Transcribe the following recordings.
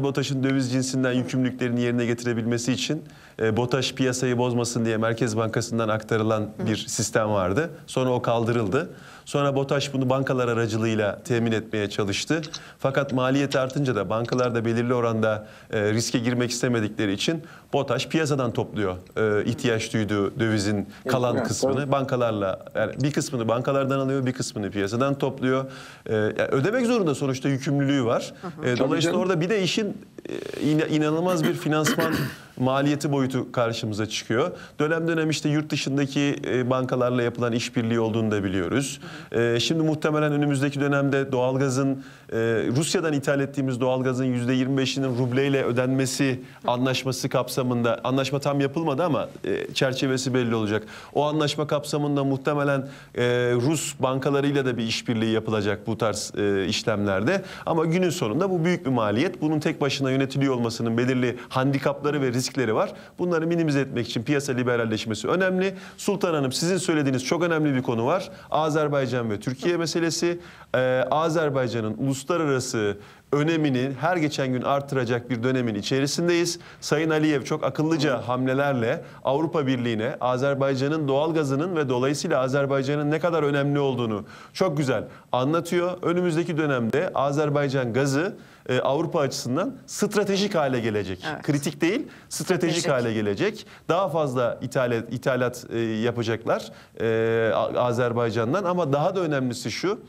BOTAŞ'ın döviz cinsinden yükümlülüklerini yerine getirebilmesi için e, BOTAŞ piyasayı bozmasın diye Merkez Bankası'ndan aktarılan bir sistem vardı. Sonra o kaldırıldı. Sonra BOTAŞ bunu bankalar aracılığıyla temin etmeye çalıştı. Fakat maliyet artınca da bankalar da belirli oranda e, riske girmek istemedikleri için BOTAŞ piyasadan topluyor e, ihtiyaç duyduğu dövizin kalan kısmını. Bankalarla yani bir kısmını bankalardan alıyor, bir kısmını piyasadan topluyor. E, ödemek zorunda sonuçta yükümlülüğü var. dolayısıyla orada bir de işin Devletin e, inanılmaz bir finansman maliyeti boyutu karşımıza çıkıyor. Dönem dönem işte yurt dışındaki e, bankalarla yapılan işbirliği olduğunu da biliyoruz. E, şimdi muhtemelen önümüzdeki dönemde doğalgazın e, Rusya'dan ithal ettiğimiz doğalgazın %25'inin rubleyle ödenmesi anlaşması kapsamında anlaşma tam yapılmadı ama çerçevesi belli olacak. O anlaşma kapsamında muhtemelen Rus bankalarıyla da bir işbirliği yapılacak bu tarz işlemlerde. Ama günün sonunda bu büyük bir maliyet. Bunun tek başına yönetiliyor olmasının belirli handikapları ve risk riskleri var. Bunları minimize etmek için piyasa liberalleşmesi önemli. Sultan Hanım sizin söylediğiniz çok önemli bir konu var. Azerbaycan ve Türkiye meselesi. Ee, Azerbaycan'ın uluslararası önemini her geçen gün artıracak bir dönemin içerisindeyiz. Sayın Aliyev çok akıllıca hamlelerle Avrupa Birliği'ne Azerbaycan'ın doğal gazının ve dolayısıyla Azerbaycan'ın ne kadar önemli olduğunu çok güzel anlatıyor. Önümüzdeki dönemde Azerbaycan gazı e, Avrupa açısından stratejik hale gelecek. Evet. Kritik değil, stratejik, stratejik hale gelecek. Daha fazla ithalat, ithalat e, yapacaklar e, Azerbaycan'dan ama daha da önemlisi şu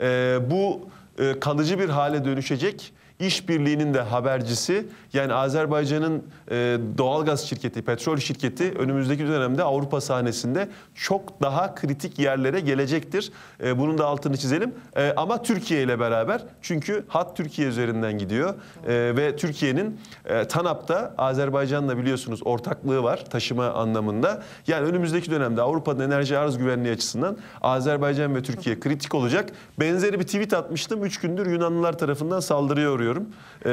ee, bu e, kalıcı bir hale dönüşecek işbirliğinin de habercisi yani Azerbaycan'ın e, doğalgaz şirketi, petrol şirketi önümüzdeki dönemde Avrupa sahnesinde çok daha kritik yerlere gelecektir. E, bunun da altını çizelim. E, ama Türkiye ile beraber çünkü hat Türkiye üzerinden gidiyor e, ve Türkiye'nin e, TANAP'ta Azerbaycan'la biliyorsunuz ortaklığı var taşıma anlamında. Yani önümüzdeki dönemde Avrupa'nın enerji arz güvenliği açısından Azerbaycan ve Türkiye kritik olacak. Benzeri bir tweet atmıştım. Üç gündür Yunanlılar tarafından saldırıyor soruyorum. Ee,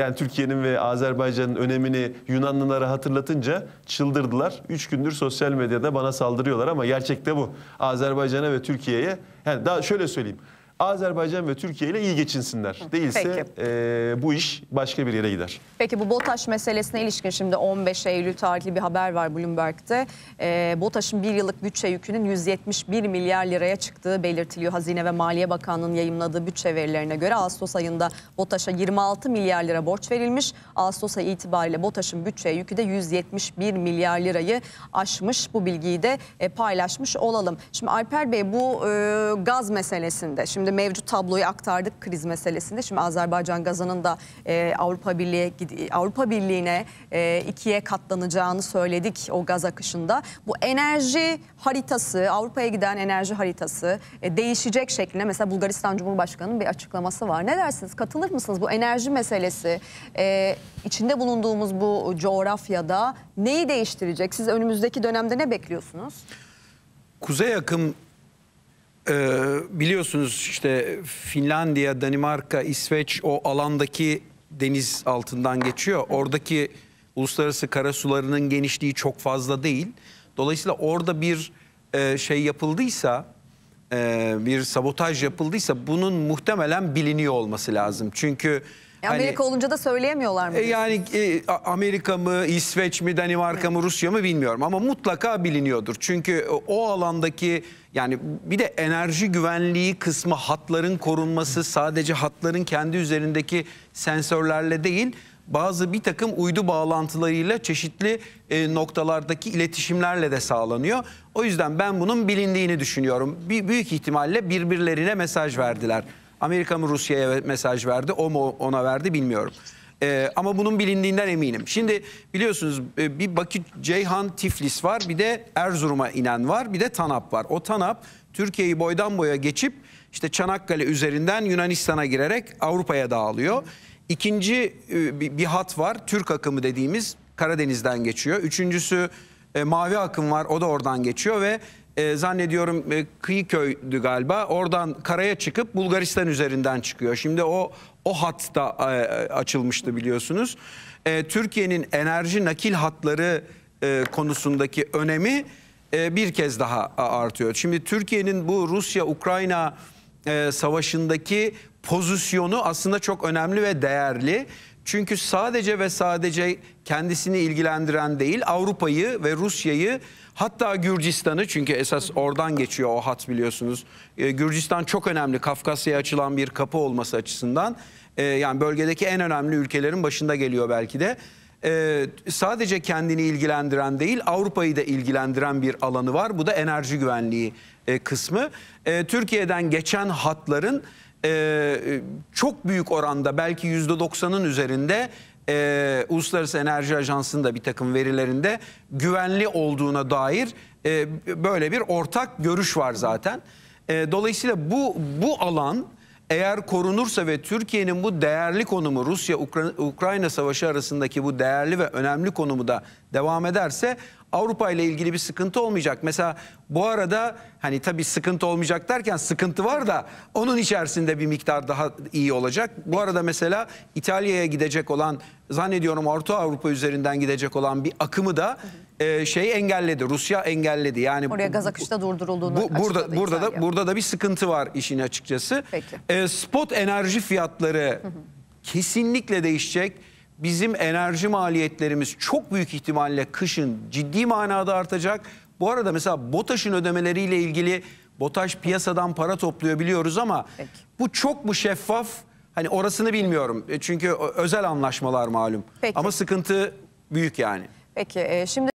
yani Türkiye'nin ve Azerbaycan'ın önemini Yunanlılara hatırlatınca çıldırdılar. Üç gündür sosyal medyada bana saldırıyorlar ama gerçekte bu. Azerbaycan'a ve Türkiye'ye yani daha şöyle söyleyeyim. Azerbaycan ve Türkiye ile iyi geçinsinler. Değilse e, bu iş başka bir yere gider. Peki bu BOTAŞ meselesine ilişkin şimdi 15 Eylül tarihli bir haber var Bloomberg'de. E, BOTAŞ'ın bir yıllık bütçe yükünün 171 milyar liraya çıktığı belirtiliyor. Hazine ve Maliye Bakanlığı'nın yayımladığı bütçe verilerine göre Ağustos ayında BOTAŞ'a 26 milyar lira borç verilmiş. Ağustos ayı itibariyle BOTAŞ'ın bütçe yükü de 171 milyar lirayı aşmış. Bu bilgiyi de e, paylaşmış olalım. Şimdi Alper Bey bu e, gaz meselesinde şimdi Şimdi mevcut tabloyu aktardık kriz meselesinde. Şimdi Azerbaycan Gazan'ın da e, Avrupa Birliği Avrupa Birliği'ne e, ikiye katlanacağını söyledik o gaz akışında. Bu enerji haritası, Avrupa'ya giden enerji haritası e, değişecek şeklinde mesela Bulgaristan Cumhurbaşkanı'nın bir açıklaması var. Ne dersiniz? Katılır mısınız? Bu enerji meselesi e, içinde bulunduğumuz bu coğrafyada neyi değiştirecek? Siz önümüzdeki dönemde ne bekliyorsunuz? Kuzey akım ee, biliyorsunuz işte Finlandiya, Danimarka, İsveç o alandaki deniz altından geçiyor. Oradaki uluslararası karasularının genişliği çok fazla değil. Dolayısıyla orada bir e, şey yapıldıysa, e, bir sabotaj yapıldıysa bunun muhtemelen biliniyor olması lazım. Çünkü Hani Amerika hani, olunca da söyleyemiyorlar mı? E, yani e, Amerika mı, İsveç mi, Danimarka mı, Rusya mı bilmiyorum ama mutlaka biliniyordur. Çünkü o alandaki yani bir de enerji güvenliği kısmı hatların korunması sadece hatların kendi üzerindeki sensörlerle değil bazı bir takım uydu bağlantılarıyla çeşitli e, noktalardaki iletişimlerle de sağlanıyor. O yüzden ben bunun bilindiğini düşünüyorum. Bir, büyük ihtimalle birbirlerine mesaj verdiler. Amerika mı Rusya'ya mesaj verdi, o mu ona verdi bilmiyorum. Ee, ama bunun bilindiğinden eminim. Şimdi biliyorsunuz e, bir Bakü Ceyhan Tiflis var, bir de Erzurum'a inen var, bir de Tanap var. O Tanap Türkiye'yi boydan boya geçip işte Çanakkale üzerinden Yunanistan'a girerek Avrupa'ya dağılıyor. İkinci e, bir hat var, Türk akımı dediğimiz Karadeniz'den geçiyor. Üçüncüsü e, mavi akım var o da oradan geçiyor ve e, zannediyorum e, Kıyıköy'dü galiba. Oradan karaya çıkıp Bulgaristan üzerinden çıkıyor. Şimdi o o hat da e, açılmıştı biliyorsunuz. E, Türkiye'nin enerji nakil hatları e, konusundaki önemi e, bir kez daha artıyor. Şimdi Türkiye'nin bu Rusya-Ukrayna e, savaşındaki pozisyonu aslında çok önemli ve değerli. Çünkü sadece ve sadece kendisini ilgilendiren değil Avrupa'yı ve Rusya'yı hatta Gürcistan'ı çünkü esas oradan geçiyor o hat biliyorsunuz. Ee, Gürcistan çok önemli Kafkasya'ya açılan bir kapı olması açısından. Ee, yani bölgedeki en önemli ülkelerin başında geliyor belki de. E, sadece kendini ilgilendiren değil Avrupa'yı da ilgilendiren bir alanı var. Bu da enerji güvenliği e, kısmı. E, Türkiye'den geçen hatların ee, e, çok büyük oranda belki %90'ın üzerinde e, Uluslararası Enerji ajansında bir takım verilerinde güvenli olduğuna dair e, böyle bir ortak görüş var zaten. E, dolayısıyla bu bu alan eğer korunursa ve Türkiye'nin bu değerli konumu Rusya-Ukrayna Savaşı arasındaki bu değerli ve önemli konumu da devam ederse Avrupa ile ilgili bir sıkıntı olmayacak. Mesela bu arada hani tabii sıkıntı olmayacak derken sıkıntı var da onun içerisinde bir miktar daha iyi olacak. Bu arada mesela İtalya'ya gidecek olan zannediyorum Orta Avrupa üzerinden gidecek olan bir akımı da e, şey engelledi. Rusya engelledi. Yani oraya gaz akışta durdurulduğunu bu, burada burada da burada da bir sıkıntı var işin açıkçası. Peki. E, spot enerji fiyatları hı hı. kesinlikle değişecek bizim enerji maliyetlerimiz çok büyük ihtimalle kışın ciddi manada artacak. Bu arada mesela BOTAŞ'ın ödemeleriyle ilgili BOTAŞ piyasadan para topluyor biliyoruz ama Peki. bu çok mu şeffaf? Hani orasını bilmiyorum. E, çünkü özel anlaşmalar malum. Peki. Ama sıkıntı büyük yani. Peki e, şimdi